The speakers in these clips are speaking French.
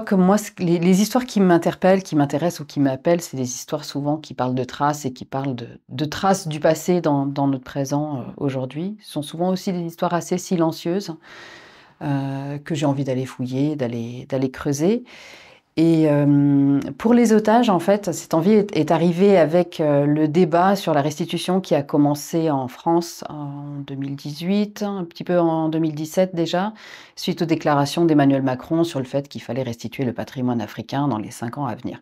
crois que moi, les, histoires qui m'interpellent, qui m'intéressent ou qui m'appellent, c'est des histoires souvent qui parlent de traces et qui parlent de, traces du passé dans, notre présent euh, aujourd'hui. sont souvent aussi des histoires assez silencieuses euh, que j'ai envie d'aller fouiller, d'aller creuser. Et euh, pour les otages, en fait, cette envie est, arrivée avec euh, le débat sur la restitution qui a commencé en France en 2018, un petit peu en 2017 déjà, suite aux déclarations d'Emmanuel Macron sur le fait qu'il fallait restituer le patrimoine africain dans les cinq ans à venir.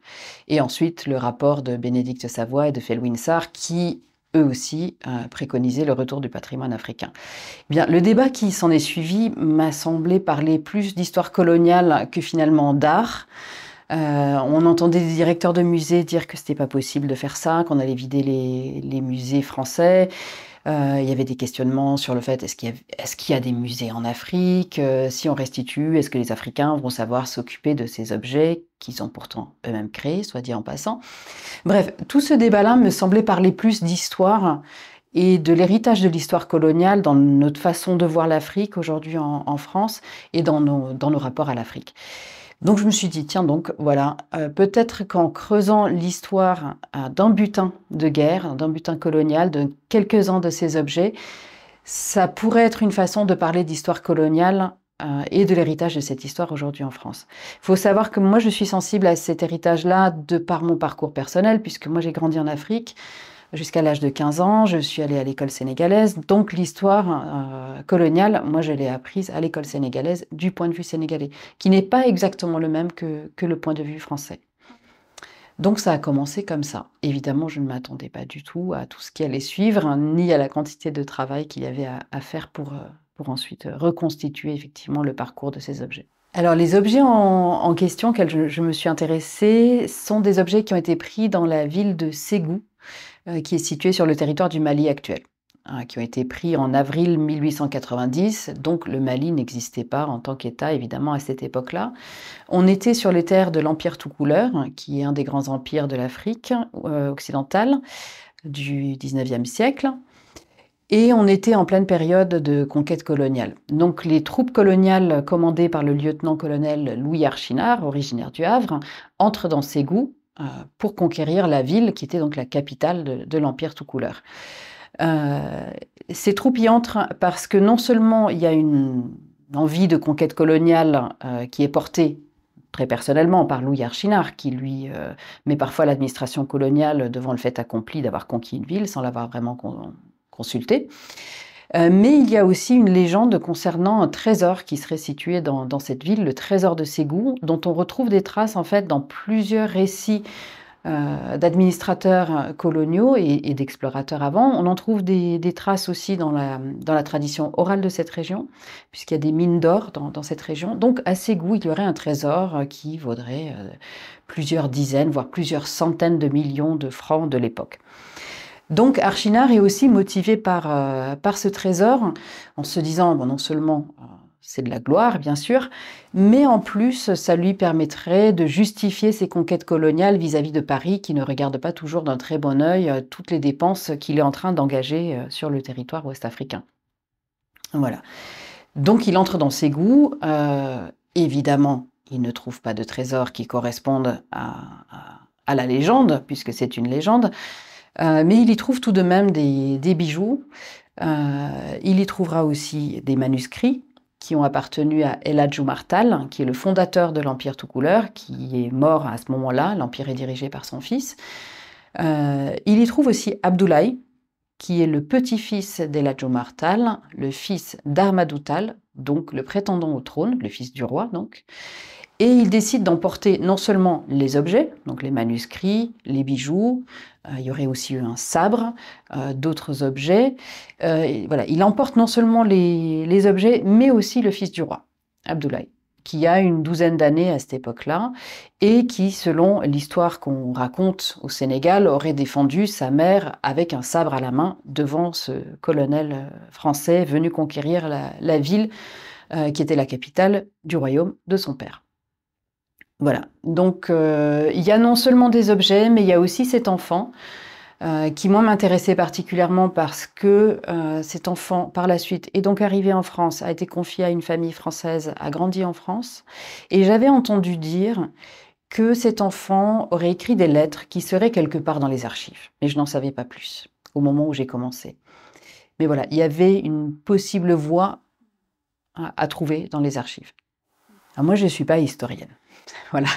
Et ensuite, le rapport de Bénédicte Savoie et de Sarr qui eux aussi euh, le retour du patrimoine africain. bien, le débat qui s'en est suivi m'a semblé parler plus d'histoire coloniale que finalement d'art. Euh, on entendait des directeurs de musées dire que c'était pas possible de faire ça, qu'on allait vider les musées français. Euh, il y avait des questionnements sur le fait est-ce qu'il y, a des musées en Afrique euh, Si on restitue, est-ce que les Africains vont savoir s'occuper de ces objets qu'ils ont pourtant eux-mêmes créés, soit dit en passant Bref, tout ce débat-là me semblait parler plus d'histoire et de l'héritage de l'histoire coloniale dans notre façon de voir l'Afrique aujourd'hui en, France et dans nos rapports à l'Afrique. Donc je me suis dit, tiens donc, voilà, euh, peut-être qu'en creusant l'histoire euh, d'un butin de guerre, d'un butin colonial, de quelques-uns de ces objets, ça pourrait être une façon de parler d'histoire coloniale euh, et de l'héritage de cette histoire aujourd'hui en France. Il faut savoir que moi, je suis sensible à cet héritage-là de par mon parcours personnel, puisque moi, j'ai grandi en Afrique. Jusqu'à l'âge de 15 ans, je suis allée à l'école sénégalaise. Donc l'histoire euh, coloniale, moi, je l'ai apprise à l'école sénégalaise du point de vue sénégalais, qui n'est pas exactement le même que, le point de vue français. Donc ça a commencé comme ça. Évidemment, je ne m'attendais pas du tout à tout ce qui allait suivre, hein, ni à la quantité de travail qu'il y avait à, faire pour, euh, pour, ensuite euh, reconstituer effectivement le parcours de ces objets. Alors les objets en, question auxquels je, me suis intéressée sont des objets qui ont été pris dans la ville de Ségou, euh, qui est situé sur le territoire du Mali actuel, hein, qui ont été pris en avril 1890. Donc le Mali n'existait pas en tant qu'État, évidemment, à cette époque-là. On était sur les terres de l'Empire tout couleur, hein, qui est un des grands empires de l'Afrique euh, occidentale du 19e siècle. Et on était en pleine période de conquête coloniale. Donc les troupes coloniales commandées par le lieutenant-colonel Louis Archinard, originaire du Havre, entrent dans Ségou euh, pour conquérir la ville qui était donc la capitale de, l'Empire tout couleur. Euh, ces troupes y entrent parce que non seulement il y a une envie de conquête coloniale euh, qui est portée très personnellement par Louis Archinard, qui lui met parfois l'administration coloniale devant le fait accompli d'avoir conquis une ville sans l'avoir vraiment consultée, euh, mais il y a aussi une légende concernant un trésor qui serait situé dans, cette ville, le trésor de Ségou, dont on retrouve des traces en fait dans plusieurs récits euh, d'administrateurs coloniaux et, d'explorateurs avant. On en trouve des, traces aussi dans la, tradition orale de cette région, puisqu'il y a des mines d'or dans, cette région. Donc à Ségou, il y aurait un trésor euh, qui vaudrait plusieurs dizaines, voire plusieurs centaines de millions de francs de l'époque. Donc Archinard est aussi motivé par, euh, ce trésor en se disant, non seulement euh, c'est de la gloire, bien sûr, mais en plus, ça lui permettrait de justifier ses conquêtes coloniales vis-à-vis de Paris, qui ne regarde pas toujours d'un très bon œil euh, toutes les dépenses qu'il est en train d'engager sur le territoire ouest-africain. Voilà. Donc il entre dans ses goûts. évidemment, il ne trouve pas de trésors qui corresponde à la légende, puisque c'est une légende. Euh, mais il y trouve tout de même des, bijoux. Euh, il y trouvera aussi des manuscrits qui ont appartenu à Eladjou Martal, qui est le fondateur de l'Empire tout couleur, qui est mort à ce moment-là. L'Empire est dirigé par son fils. Euh, il y trouve aussi Abdoulaye, qui est le petit-fils d'Eladjou Martal, le fils d'Armadoutal, donc le prétendant au trône, le fils du roi donc. Et il décide d'emporter non seulement les objets, donc les manuscrits, les bijoux, euh, il y aurait aussi eu un sabre, euh, d'autres objets. Euh, voilà, il emporte non seulement les, objets, mais aussi le fils du roi, Abdoulaye, qui a une douzaine d'années à cette époque-là, et qui, selon l'histoire qu'on raconte au Sénégal, aurait défendu sa mère avec un sabre à la main devant ce colonel français venu conquérir la ville qui était la capitale du royaume de son père. Voilà. Donc, euh, il y a non seulement des objets, mais il y a aussi cet enfant. Euh, qui moi m'intéressait particulièrement parce que euh, cet enfant par la suite est donc arrivé en France, a été confié à une famille française, a grandi en France, et j'avais entendu dire que cet enfant aurait écrit des lettres qui seraient quelque part dans les archives, mais je n'en savais pas plus au moment où j'ai commencé. Mais voilà, il y avait une possible voie à, trouver dans les archives. moi, je ne suis pas historienne. voilà.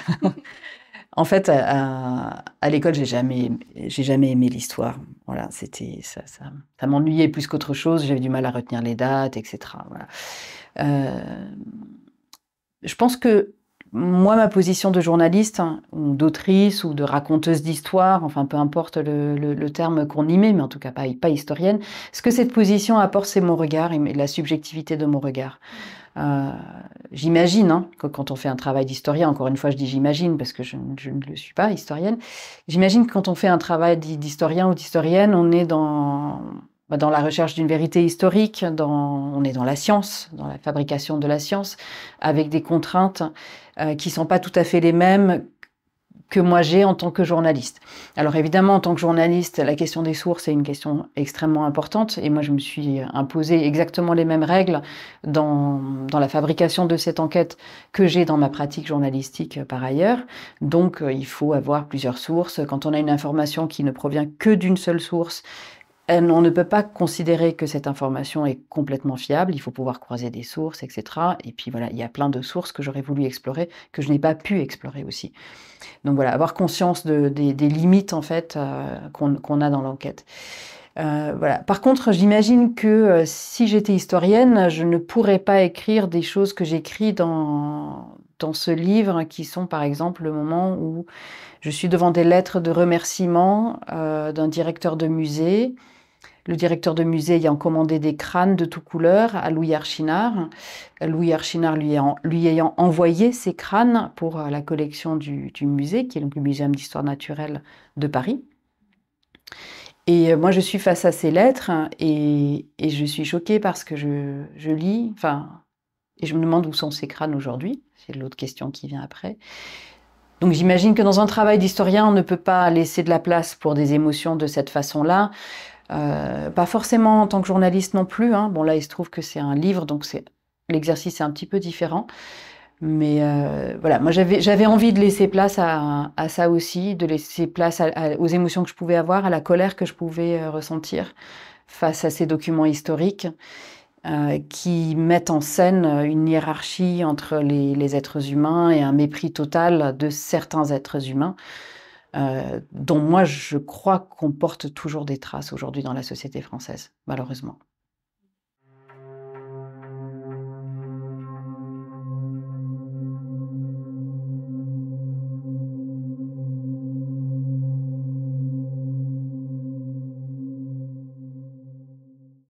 en fait, à, l'école, j'ai jamais, j'ai jamais aimé l'histoire. Voilà, c'était ça, ça, m'ennuyait plus qu'autre chose. J'avais du mal à retenir les dates, etc. Euh, je pense que moi, ma position de journaliste, hein, d'autrice, ou de raconteuse d'histoire, enfin peu importe le, terme qu'on y met, mais en tout cas pas, historienne, ce que cette position apporte, c'est mon regard et la subjectivité de mon regard. Euh, j'imagine, hein, que quand on fait un travail d'historien, encore une fois je dis j'imagine parce que je, je, ne le suis pas, historienne, j'imagine que quand on fait un travail d'historien ou d'historienne, on est dans bah, dans la recherche d'une vérité historique, on est dans la science, dans la fabrication de la science, avec des contraintes euh, qui ne sont pas tout à fait les mêmes que moi j'ai en tant que journaliste. Alors évidemment, en tant que journaliste, la question des sources est une question extrêmement importante et moi je me suis imposé exactement les mêmes règles dans, dans la fabrication de cette enquête que j'ai dans ma pratique journalistique euh, par ailleurs. Donc euh, il faut avoir plusieurs sources. Quand on a une information qui ne provient que d'une seule source, euh, on ne peut pas considérer que cette information est complètement fiable, il faut pouvoir croiser des sources, etc. Et puis voilà, il y a plein de sources que j'aurais voulu explorer, que je n'ai pas pu explorer aussi. Donc voilà, avoir conscience des, limites en fait euh, qu'on a dans l'enquête. Euh, voilà. Par contre, j'imagine que si j'étais historienne, je ne pourrais pas écrire des choses que j'écris dans, dans ce livre, qui sont par exemple le moment où je suis devant des lettres de remerciement euh, d'un directeur de musée, le directeur de musée ayant commandé des crânes de toutes couleurs à Louis Archinard, Louis Archinard lui ayant, envoyé ces crânes pour euh, la collection du, musée, qui est donc le Muséum d'histoire naturelle de Paris. Et euh, moi, je suis face à ces lettres et, je suis choquée parce que je, je lis, enfin, et je me demande où sont ces crânes aujourd'hui. C'est l'autre question qui vient après. Donc j'imagine que dans un travail d'historien, on ne peut pas laisser de la place pour des émotions de cette façon-là. Euh, pas forcément en tant que journaliste non plus. Hein. Bon là, il se trouve que c'est un livre, donc l'exercice est un petit peu différent. Mais euh, voilà, moi j'avais envie de laisser place à, ça aussi, de laisser place aux émotions que je pouvais avoir, à la colère que je pouvais euh, ressentir face à ces documents historiques. Euh, qui mettent en scène euh, une hiérarchie entre les, êtres humains et un mépris total de certains êtres humains, euh, dont moi je crois qu'on porte toujours des traces aujourd'hui dans la société française, malheureusement.